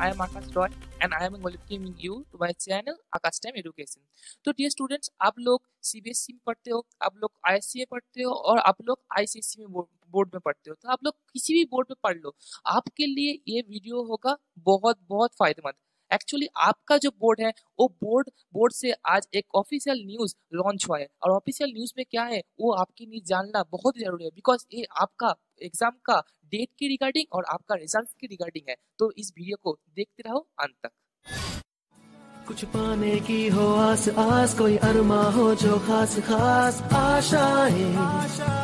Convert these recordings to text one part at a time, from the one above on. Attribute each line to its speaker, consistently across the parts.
Speaker 1: I am Akash Roy and I am welcoming you to my channel Akash Time Education. तो dear students आप लोग CBSE में पढ़ते हो आप लोग आईसीए पढ़ते हो और आप लोग आईसीएसई में बोर्ड में पढ़ते हो तो आप लोग किसी भी बोर्ड में पढ़ लो आपके लिए ये वीडियो होगा बहुत बहुत फायदेमंद एक्चुअली आपका जो बोर्ड है वो बोर्ड बोर्ड से आज एक ऑफिशियल न्यूज लॉन्च हुआ है और ऑफिशियल न्यूज में क्या है वो आपके लिए जानना बहुत जरूरी है बिकॉज ये आपका एग्जाम का डेट के रिगार्डिंग और आपका रिजल्ट के रिगार्डिंग है तो इस वीडियो को देखते रहो अंत तक कुछ पाने की हो आस आस कोई अरमा हो जो खास खास आशाएं आशा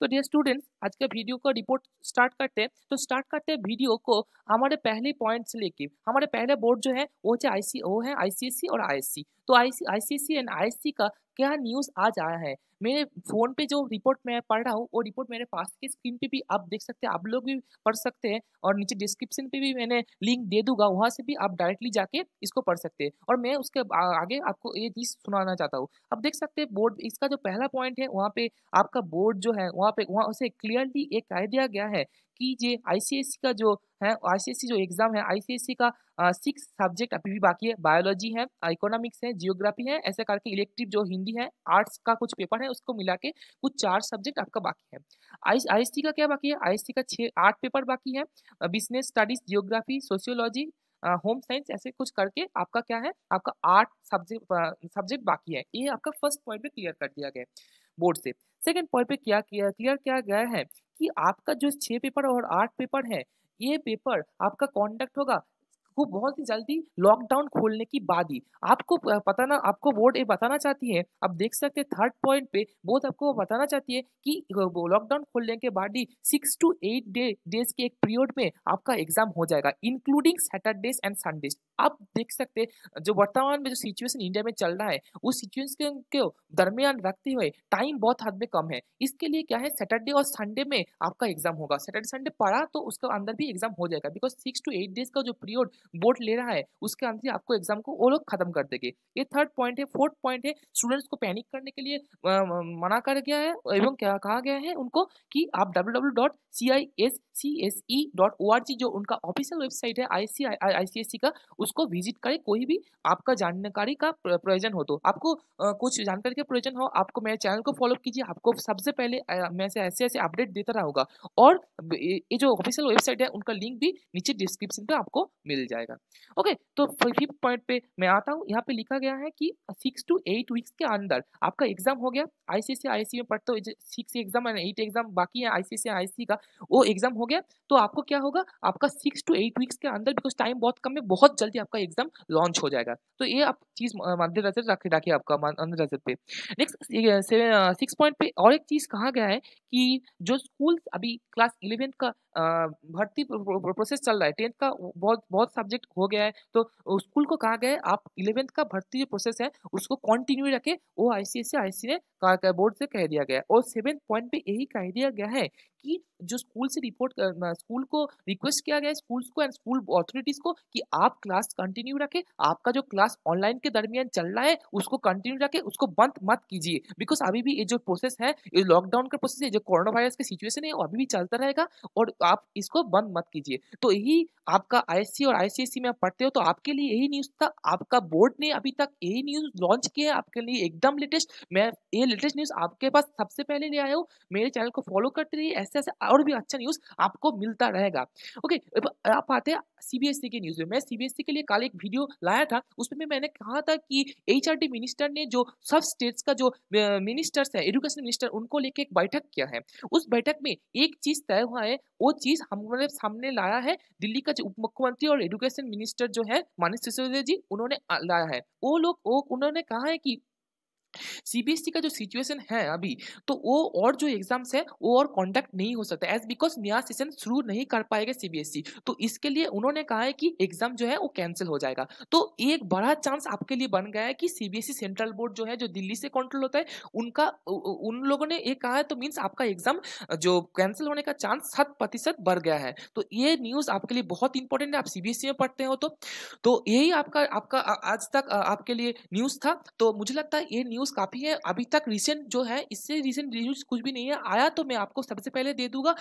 Speaker 1: तो डियर स्टूडेंट आज के वीडियो का रिपोर्ट स्टार्ट करते हैं तो स्टार्ट करते हैं वीडियो को हमारे पहले पॉइंट से लेके हमारे पहले बोर्ड जो है वो चाहे आई सी ओ है आईसीएससी और आईएससी तो आई सी एंड आईएससी का क्या न्यूज़ आज आया है मेरे फ़ोन पे जो रिपोर्ट मैं पढ़ रहा हूँ वो रिपोर्ट मेरे पास की स्क्रीन पे भी आप देख सकते हैं आप लोग भी पढ़ सकते हैं और नीचे डिस्क्रिप्शन पे भी मैंने लिंक दे दूंगा वहाँ से भी आप डायरेक्टली जाके इसको पढ़ सकते हैं और मैं उसके आगे आपको ये चीज़ सुनाना चाहता हूँ आप देख सकते हैं बोर्ड इसका जो पहला पॉइंट है वहाँ पे आपका बोर्ड जो है वहाँ पे वहाँ उसे क्लियरली एक कह दिया गया है कि ये आईसीएससी का जो है आईसीएससी जो एग्ज़ाम है आईसीएससी का सिक्स सब्जेक्ट अभी भी बाकी है बायोलॉजी है इकोनॉमिक्स है जियोग्राफी है ऐसे करके इलेक्टिव जो हिंदी है आर्ट्स का कुछ पेपर है उसको मिला के कुछ चार सब्जेक्ट आपका बाकी है आई आई का क्या बाकी है आई का छः आठ पेपर बाकी है business studies geography sociology home science ऐसे कुछ करके आपका क्या है आपका आठ सब्जेक्ट सब्जेक्ट बाकी है ये आपका फर्स्ट पॉइंट पे क्लियर कर दिया गया है बोर्ड से सेकंड पॉइंट पे क्या क्लियर किया गया है कि आपका जो छः पेपर और आठ पेपर है ये पेपर आपका कॉन्डक्ट होगा वो बहुत ही जल्दी लॉकडाउन खोलने की बात ही आपको पता ना आपको बोर्ड ये बताना चाहती है आप देख सकते हैं थर्ड पॉइंट पे बोर्ड आपको बताना चाहती है कि लॉकडाउन खोलने के बाद ही six to eight day days के एक पीरियड में आपका एग्जाम हो जाएगा इंक्लूडिंग सैटरडेज एंड संडेज आप देख सकते हैं जो वर्तमान में जो सिचुएशन इंडिया में चल रहा है उस सिचुएशन के दरमियान रखते हुए टाइम बहुत हद में कम है इसके लिए क्या है सैटरडे और संडे में आपका एग्जाम होगा सैटरडे संडे पढ़ा तो उसके अंदर भी एग्जाम हो जाएगा because six to eight days का जो पीरियड बोर्ड ले रहा है उसके अंदर आपको एग्जाम को वो लोग खत्म कर देंगे ये थर्ड पॉइंट है फोर्थ पॉइंट है स्टूडेंट्स को पैनिक करने के लिए मना कर गया है एवं क्या कहा गया है उनको कि आप डब्ल्यू e जो उनका ऑफिशियल वेबसाइट है आईसीआईसीएससी का उसको विजिट करें कोई भी आपका जानकारी का प्रयोजन हो तो आपको कुछ जानकारी का प्रयोजन हो आपको मेरे चैनल को फॉलो कीजिए आपको सबसे पहले मैं से ऐसे ऐसे अपडेट देता रहूँगा और ये जो ऑफिशियल वेबसाइट है उनका लिंक भी नीचे डिस्क्रिप्शन पर आपको मिल जाए जाएगा ओके तो फिफ्थ पॉइंट पे मैं आता हूँ यहाँ पे लिखा गया है कि सिक्स टू एट वीक्स के अंदर आपका एग्जाम हो गया आईसीएससी आईसी में पढ़ते हो six exam and eight exam बाकी है आईसीएससी आईसी का वो एग्जाम हो गया तो आपको क्या होगा आपका सिक्स टू एट वीक्स के अंदर बिकॉज टाइम बहुत कम है बहुत जल्दी आपका एग्जाम लॉन्च हो जाएगा तो ये आप चीज़ मद्देनजर रखे रखिए आपका मद्देनजर पे नेक्स्ट सिक्स पॉइंट पे और एक चीज़ कहा गया है कि जो स्कूल अभी क्लास इलेवेंथ का भर्ती प्रोसेस चल रहा है टेंथ का बहुत बहुत सब्जेक्ट हो गया है तो स्कूल को कहा गया है आप इलेवेंथ का भर्ती जो प्रोसेस है उसको कंटिन्यू रखे वो आई सी ने कहा गया बोर्ड से कह दिया गया है और सेवेंथ पॉइंट पे यही कह दिया गया है कि जो स्कूल से रिपोर्ट स्कूल को रिक्वेस्ट किया गया है स्कूल को एंड स्कूल अथॉरिटीज को कि आप क्लास कंटिन्यू रखें आपका जो क्लास ऑनलाइन के दरमियान चल रहा है उसको कंटिन्यू रखें उसको बंद मत कीजिए बिकॉज अभी भी ये जो प्रोसेस है ये लॉकडाउन का प्रोसेस है जो कोरोना वायरस की सिचुएशन है वो अभी भी चलता रहेगा और आप इसको बंद मत कीजिए तो यही आपका आई और आई आईसीएससी में आप पढ़ते हो तो आपके लिए यही न्यूज़ था आपका बोर्ड ने अभी तक यही न्यूज़ लॉन्च किया है आपके लिए एकदम लेटेस्ट मैं ये लेटेस्ट न्यूज़ आपके पास सबसे पहले ले आया हूँ मेरे चैनल को फॉलो करते रहिए ऐसे ऐसे और भी अच्छा न्यूज़ आपको मिलता रहेगा ओके आप आते हैं सीबीएसई के न्यूज़ में मैं सीबीएसई के लिए कल एक वीडियो लाया था उसमें भी मैंने कहा था कि एच मिनिस्टर ने जो सब स्टेट्स का जो मिनिस्टर्स है एजुकेशन मिनिस्टर उनको लेके एक बैठक किया है उस बैठक में एक चीज़ तय हुआ है वो चीज़ हमारे सामने लाया है दिल्ली का उप मुख्यमंत्री और एजुकेशन मिनिस्टर जो है मानस सिसोदिया जी उन्होंने लाया है वो लोग उन्होंने कहा है कि सीबीएसई e का जो सिचुएशन है अभी तो वो और जो एग्जाम्स है वो और कॉन्डक्ट नहीं हो सकता एज बिकॉज नया सेशन शुरू नहीं कर पाएगा सीबीएसई e। तो इसके लिए उन्होंने कहा है कि एग्जाम जो है वो कैंसिल हो जाएगा तो एक बड़ा चांस आपके लिए बन गया है कि सीबीएसई सेंट्रल बोर्ड जो है जो दिल्ली से कंट्रोल होता है उनका उन लोगों ने ये कहा है तो मीन्स आपका एग्जाम जो कैंसिल होने का चांस शत प्रतिशत बढ़ गया है तो ये न्यूज़ आपके लिए बहुत इंपॉर्टेंट है आप सीबीएसई e में पढ़ते हो तो, तो यही आपका आपका आज तक आपके लिए न्यूज़ था तो मुझे लगता है ये न्यूज़ रिव्यूज़ काफ़ी है अभी तक रिसेंट जो है इससे रिसेंट रिव्यूज़ कुछ भी नहीं है आया तो मैं आपको सबसे पहले दे दूंगा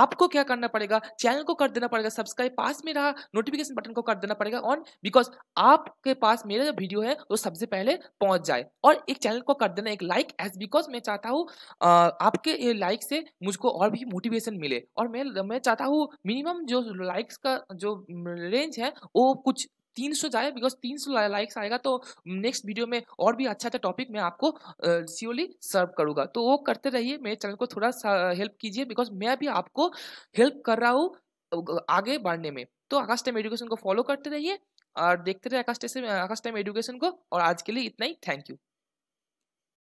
Speaker 1: आपको क्या करना पड़ेगा चैनल को कर देना पड़ेगा सब्सक्राइब पास में रहा नोटिफिकेशन बटन को कर देना पड़ेगा ऑन बिकॉज आपके पास मेरा जो वीडियो है वो सबसे पहले पहुंच जाए और एक चैनल को कर देना एक लाइक एज बिकॉज मैं चाहता हूँ आपके लाइक से मुझको और भी मोटिवेशन मिले और मैं मैं चाहता हूँ मिनिमम जो लाइक्स का जो रेंज है वो कुछ तीन सौ जाए बिकॉज तीन सौ लाइक्स आएगा तो नेक्स्ट वीडियो में और भी अच्छा अच्छा टॉपिक मैं आपको सियोली सर्व करूंगा तो वो करते रहिए मेरे चैनल को थोड़ा सा हेल्प कीजिए बिकॉज मैं भी आपको हेल्प कर रहा हूँ आगे बढ़ने में तो आकाश टाइम एजुकेशन को फॉलो करते रहिए और देखते रहे आकाश टाइम एजुकेशन को और आज के लिए इतना ही थैंक यू